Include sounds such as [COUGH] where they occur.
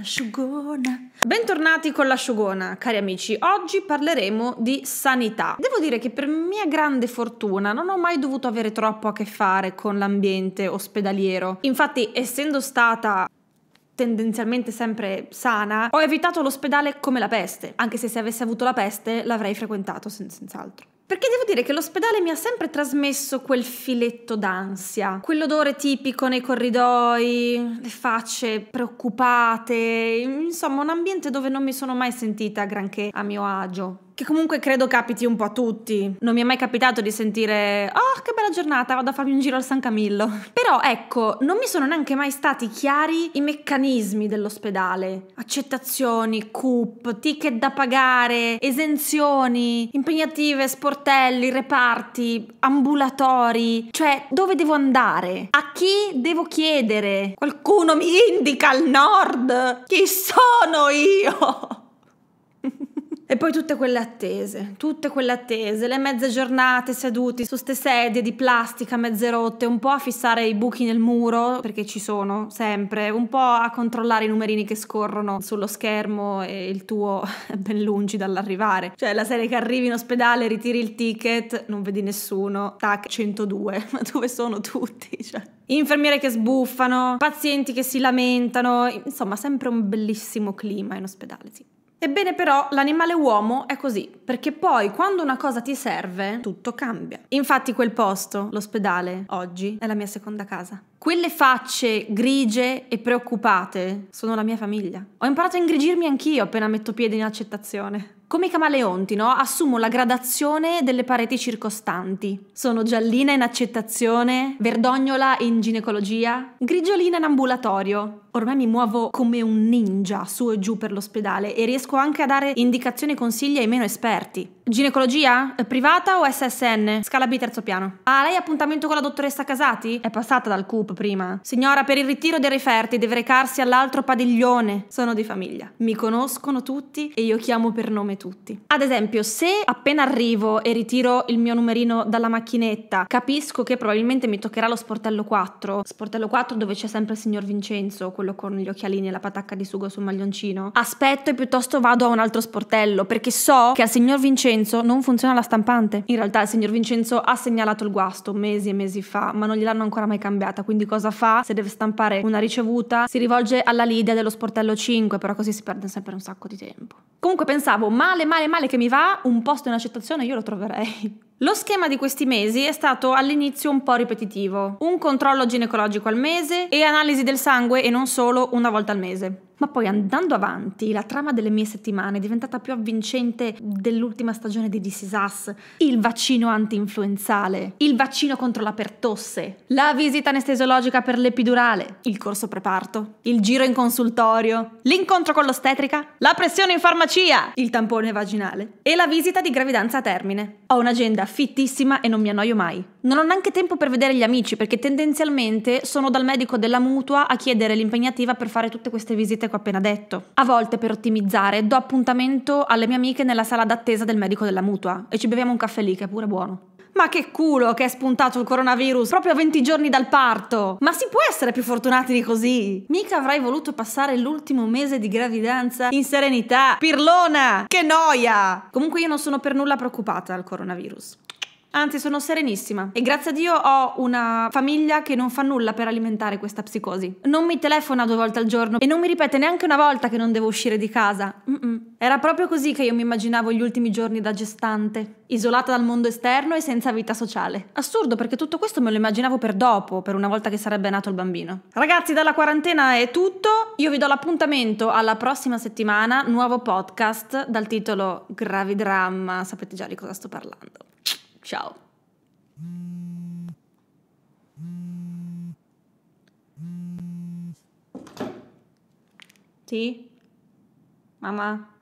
l'asciugona. Bentornati con l'asciugona, cari amici. Oggi parleremo di sanità. Devo dire che per mia grande fortuna non ho mai dovuto avere troppo a che fare con l'ambiente ospedaliero. Infatti, essendo stata tendenzialmente sempre sana, ho evitato l'ospedale come la peste, anche se se avessi avuto la peste l'avrei frequentato sen senz'altro. Perché devo dire che l'ospedale mi ha sempre trasmesso quel filetto d'ansia, quell'odore tipico nei corridoi, le facce preoccupate, insomma un ambiente dove non mi sono mai sentita granché a mio agio. Che comunque credo capiti un po' a tutti. Non mi è mai capitato di sentire «Oh, che bella giornata, vado a farmi un giro al San Camillo». Però ecco, non mi sono neanche mai stati chiari i meccanismi dell'ospedale. Accettazioni, coup, ticket da pagare, esenzioni, impegnative, sportive sportelli, reparti, ambulatori, cioè dove devo andare? A chi devo chiedere? Qualcuno mi indica il nord? Chi sono io? E poi tutte quelle attese, tutte quelle attese, le mezze giornate seduti su ste sedie di plastica mezze rotte, un po' a fissare i buchi nel muro, perché ci sono sempre, un po' a controllare i numerini che scorrono sullo schermo e il tuo è [LAUGHS] ben lungi dall'arrivare. Cioè la serie che arrivi in ospedale, ritiri il ticket, non vedi nessuno, tac, 102, [LAUGHS] ma dove sono tutti? [LAUGHS] Cioè infermiere che sbuffano, pazienti che si lamentano, insomma sempre un bellissimo clima in ospedale, sì. Ebbene però l'animale uomo è così, perché poi quando una cosa ti serve tutto cambia. Infatti quel posto, l'ospedale, oggi è la mia seconda casa. Quelle facce grigie e preoccupate sono la mia famiglia. Ho imparato a ingrigirmi anch'io appena metto piede in accettazione. Come i camaleonti, no? Assumo la gradazione delle pareti circostanti. Sono giallina in accettazione, verdognola in ginecologia, grigiolina in ambulatorio. Ormai mi muovo come un ninja su e giù per l'ospedale e riesco anche a dare indicazioni e consigli ai meno esperti. Ginecologia? Eh, privata o SSN? Scala B terzo piano. Ah, lei ha appuntamento con la dottoressa Casati? È passata dal CUP prima. Signora, per il ritiro dei referti deve recarsi all'altro padiglione. Sono di famiglia. Mi conoscono tutti e io chiamo per nome tutti. Ad esempio, se appena arrivo e ritiro il mio numerino dalla macchinetta, capisco che probabilmente mi toccherà lo sportello 4, sportello 4 dove c'è sempre il signor Vincenzo, quello con gli occhialini e la patacca di sugo sul maglioncino, aspetto e piuttosto vado a un altro sportello perché so che al signor Vincenzo non funziona la stampante. In realtà il signor Vincenzo ha segnalato il guasto mesi e mesi fa, ma non gliel'hanno ancora mai cambiata, quindi cosa fa? Se deve stampare una ricevuta, si rivolge alla Lidia dello sportello 5, però così si perde sempre un sacco di tempo. Comunque pensavo, ma male, male, male che mi va, un posto in accettazione io lo troverei. Lo schema di questi mesi è stato all'inizio un po' ripetitivo, un controllo ginecologico al mese e analisi del sangue e non solo una volta al mese. Ma poi andando avanti, la trama delle mie settimane è diventata più avvincente dell'ultima stagione di This Is Us, il vaccino anti-influenzale, il vaccino contro la pertosse, la visita anestesiologica per l'epidurale, il corso preparto, il giro in consultorio, l'incontro con l'ostetrica, la pressione in farmacia, il tampone vaginale e la visita di gravidanza a termine. Ho un'agenda fittissima e non mi annoio mai. Non ho neanche tempo per vedere gli amici perché tendenzialmente sono dal medico della mutua a chiedere l'impegnativa per fare tutte queste visite che ho appena detto. A volte, per ottimizzare, do appuntamento alle mie amiche nella sala d'attesa del medico della mutua e ci beviamo un caffè lì, che è pure buono. Ma che culo che è spuntato il coronavirus proprio a 20 giorni dal parto! Ma si può essere più fortunati di così? Mica avrai voluto passare l'ultimo mese di gravidanza in serenità. Pirlona! Che noia! Comunque io non sono per nulla preoccupata al coronavirus. Anzi, sono serenissima e grazie a Dio ho una famiglia che non fa nulla per alimentare questa psicosi. Non mi telefona due volte al giorno e non mi ripete neanche una volta che non devo uscire di casa. Mm -mm. Era proprio così che io mi immaginavo gli ultimi giorni da gestante, isolata dal mondo esterno e senza vita sociale. Assurdo perché tutto questo me lo immaginavo per dopo, per una volta che sarebbe nato il bambino. Ragazzi, dalla quarantena è tutto. Io vi do l'appuntamento alla prossima settimana, nuovo podcast dal titolo Gravi Dramma. Sapete già di cosa sto parlando. show, Sì? mama